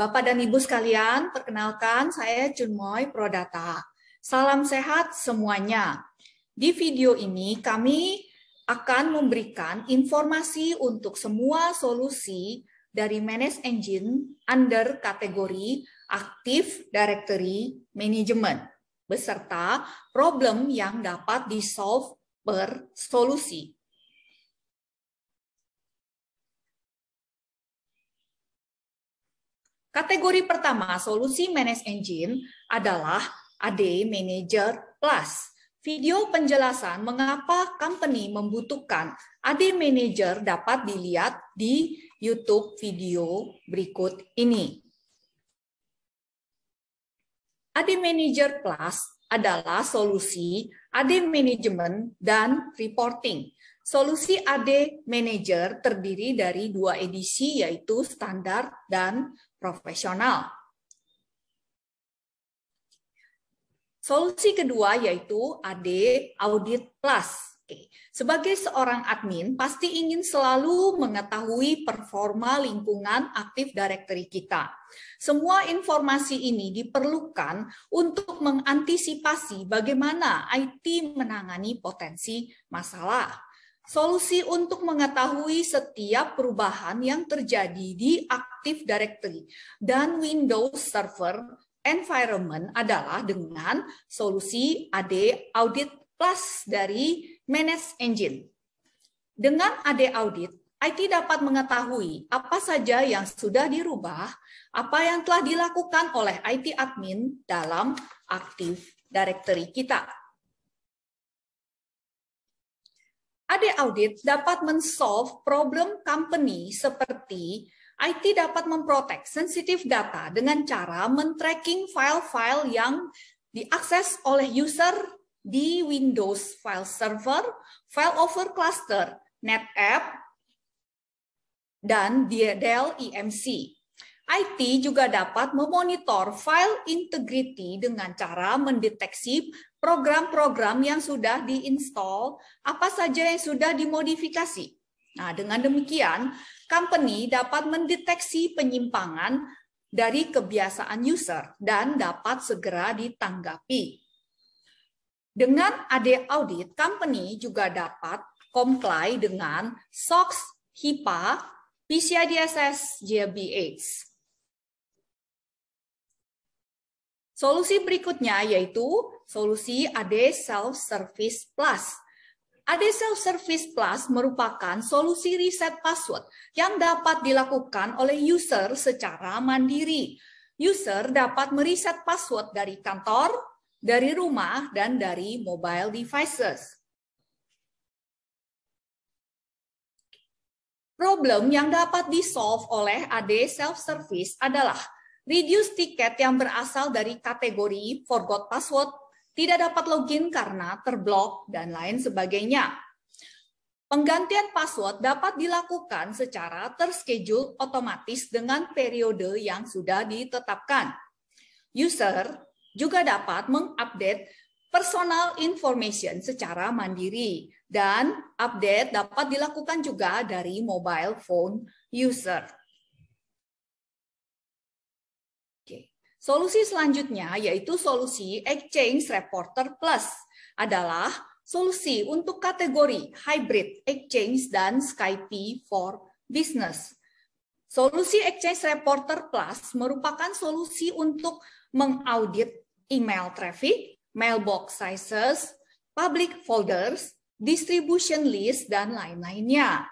Bapak dan Ibu sekalian, perkenalkan saya Junmoy Prodata. Salam sehat semuanya. Di video ini kami akan memberikan informasi untuk semua solusi dari Manage Engine under kategori Active Directory Management beserta problem yang dapat di-solve per solusi. Kategori pertama, solusi Manage Engine adalah AD Manager Plus. Video penjelasan mengapa company membutuhkan AD Manager dapat dilihat di YouTube video berikut ini. AD Manager Plus adalah solusi AD Management dan Reporting. Solusi AD Manager terdiri dari dua edisi yaitu standar dan profesional. Solusi kedua yaitu AD Audit Plus. Sebagai seorang admin, pasti ingin selalu mengetahui performa lingkungan aktif directory kita. Semua informasi ini diperlukan untuk mengantisipasi bagaimana IT menangani potensi masalah. Solusi untuk mengetahui setiap perubahan yang terjadi di Active Directory dan Windows Server Environment adalah dengan solusi AD Audit Plus dari Manage Engine. Dengan AD Audit, IT dapat mengetahui apa saja yang sudah dirubah, apa yang telah dilakukan oleh IT admin dalam Active Directory kita. AD Audit dapat mensolve problem company seperti IT dapat memprotek sensitif data dengan cara men-tracking file-file yang diakses oleh user di Windows File Server, File Over Cluster, NetApp, dan Dell EMC. IT juga dapat memonitor file integrity dengan cara mendeteksi program-program yang sudah diinstall, apa saja yang sudah dimodifikasi. Nah, dengan demikian, company dapat mendeteksi penyimpangan dari kebiasaan user dan dapat segera ditanggapi. Dengan AD Audit, company juga dapat comply dengan SOX, HIPAA, PCI DSS, JLB AIDS. Solusi berikutnya yaitu solusi AD Self Service Plus. AD Self Service Plus merupakan solusi reset password yang dapat dilakukan oleh user secara mandiri. User dapat meriset password dari kantor, dari rumah, dan dari mobile devices. Problem yang dapat di-solve oleh AD Self-Service adalah reduce tiket yang berasal dari kategori forgot password tidak dapat login karena terblok dan lain sebagainya. Penggantian password dapat dilakukan secara terschedule otomatis dengan periode yang sudah ditetapkan. User juga dapat mengupdate personal information secara mandiri dan update dapat dilakukan juga dari mobile phone user. Solusi selanjutnya yaitu solusi Exchange Reporter Plus adalah solusi untuk kategori hybrid Exchange dan Skype for Business. Solusi Exchange Reporter Plus merupakan solusi untuk mengaudit email traffic, mailbox sizes, public folders, distribution list, dan lain-lainnya.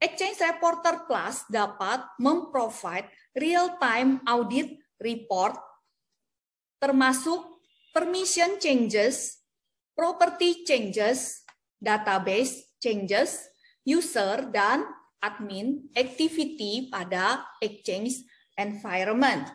Exchange Reporter Plus dapat memprovide real-time audit report termasuk permission changes, property changes, database changes, user dan admin activity pada exchange environment.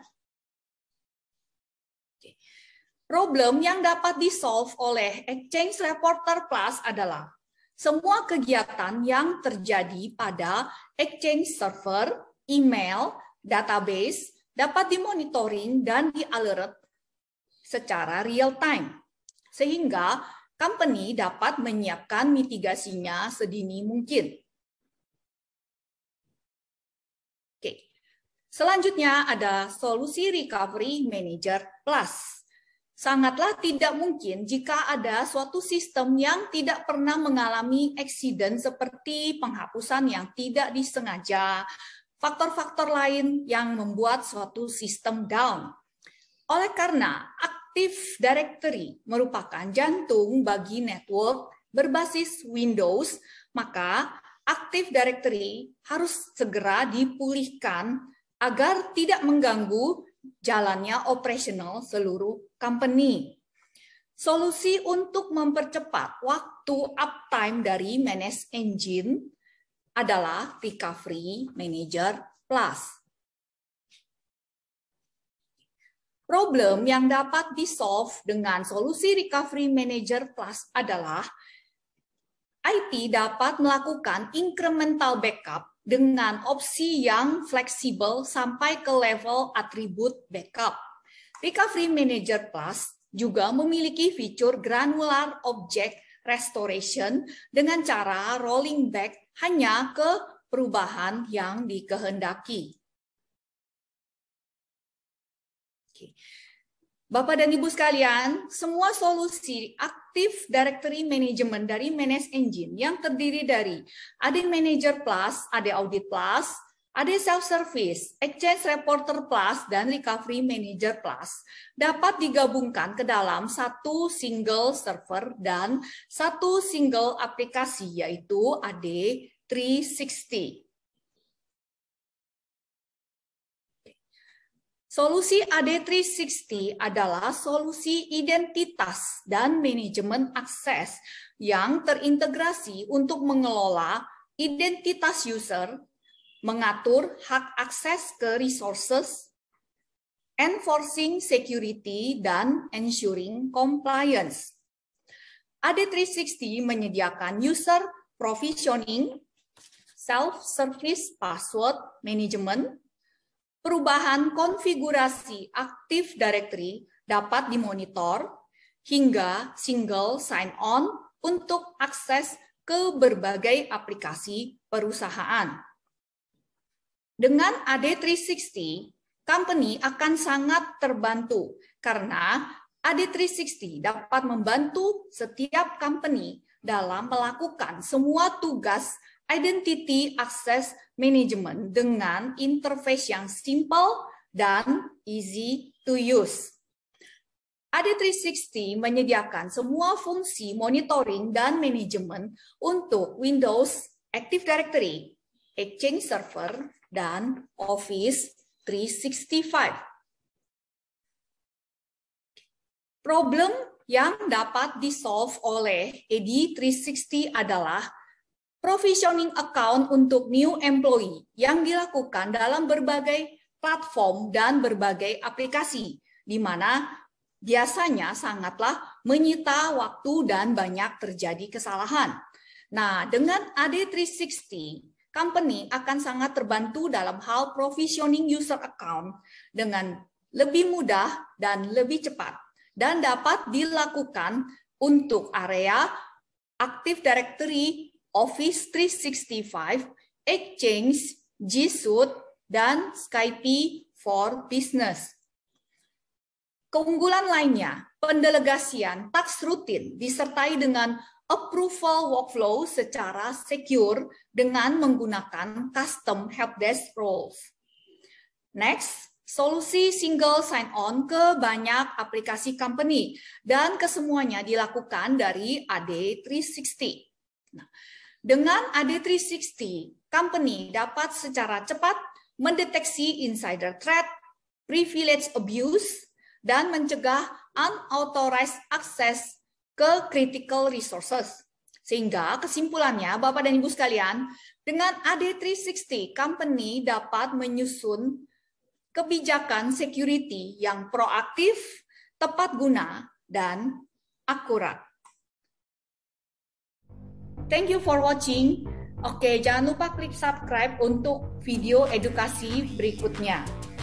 Problem yang dapat di-solve oleh Exchange Reporter Plus adalah semua kegiatan yang terjadi pada Exchange server, email, database dapat dimonitoring dan dialert secara real time. Sehingga company dapat menyiapkan mitigasinya sedini mungkin. Oke. Selanjutnya ada solusi Recovery Manager Plus. Sangatlah tidak mungkin jika ada suatu sistem yang tidak pernah mengalami eksiden seperti penghapusan yang tidak disengaja, faktor-faktor lain yang membuat suatu sistem down. Oleh karena Active Directory merupakan jantung bagi network berbasis Windows, maka Active Directory harus segera dipulihkan agar tidak mengganggu jalannya operasional seluruh company. Solusi untuk mempercepat waktu uptime dari Manage Engine adalah Recovery Manager Plus. Problem yang dapat di-solve dengan solusi Recovery Manager Plus adalah IT dapat melakukan incremental backup dengan opsi yang fleksibel sampai ke level atribut backup. Recovery Manager Plus juga memiliki fitur granular object restoration dengan cara rolling back hanya ke perubahan yang dikehendaki. Bapak dan Ibu sekalian, semua solusi aktif directory management dari Manage Engine yang terdiri dari ada Manager Plus, ada Audit Plus, ada Self-Service, Exchange Reporter Plus, dan Recovery Manager Plus dapat digabungkan ke dalam satu single server dan satu single aplikasi yaitu AD360. Solusi AD360 adalah solusi identitas dan manajemen akses yang terintegrasi untuk mengelola identitas user, mengatur hak akses ke resources, enforcing security, dan ensuring compliance. AD360 menyediakan user provisioning, self-service password management, perubahan konfigurasi Active Directory dapat dimonitor hingga single sign-on untuk akses ke berbagai aplikasi perusahaan. Dengan AD360, company akan sangat terbantu karena AD360 dapat membantu setiap company dalam melakukan semua tugas identity access management dengan interface yang simple dan easy to use. AD360 menyediakan semua fungsi monitoring dan manajemen untuk Windows Active Directory, Exchange Server, dan Office 365. Problem yang dapat disolve oleh AD360 adalah provisioning account untuk new employee yang dilakukan dalam berbagai platform dan berbagai aplikasi, di mana biasanya sangatlah menyita waktu dan banyak terjadi kesalahan. Nah, dengan AD360, company akan sangat terbantu dalam hal provisioning user account dengan lebih mudah dan lebih cepat dan dapat dilakukan untuk area Active Directory Office 365, Exchange, G Suite, dan Skype for Business. Keunggulan lainnya, pendelegasian tax rutin disertai dengan approval workflow secara secure dengan menggunakan custom helpdesk roles. Next, solusi single sign-on ke banyak aplikasi company dan kesemuanya dilakukan dari AD360. Nah, dengan AD360, company dapat secara cepat mendeteksi insider threat, privilege abuse, dan mencegah unauthorized access ke critical resources. Sehingga kesimpulannya, Bapak dan Ibu sekalian, dengan AD360, company dapat menyusun kebijakan security yang proaktif, tepat guna, dan akurat. Thank you for watching. Oke, jangan lupa klik subscribe untuk video edukasi berikutnya.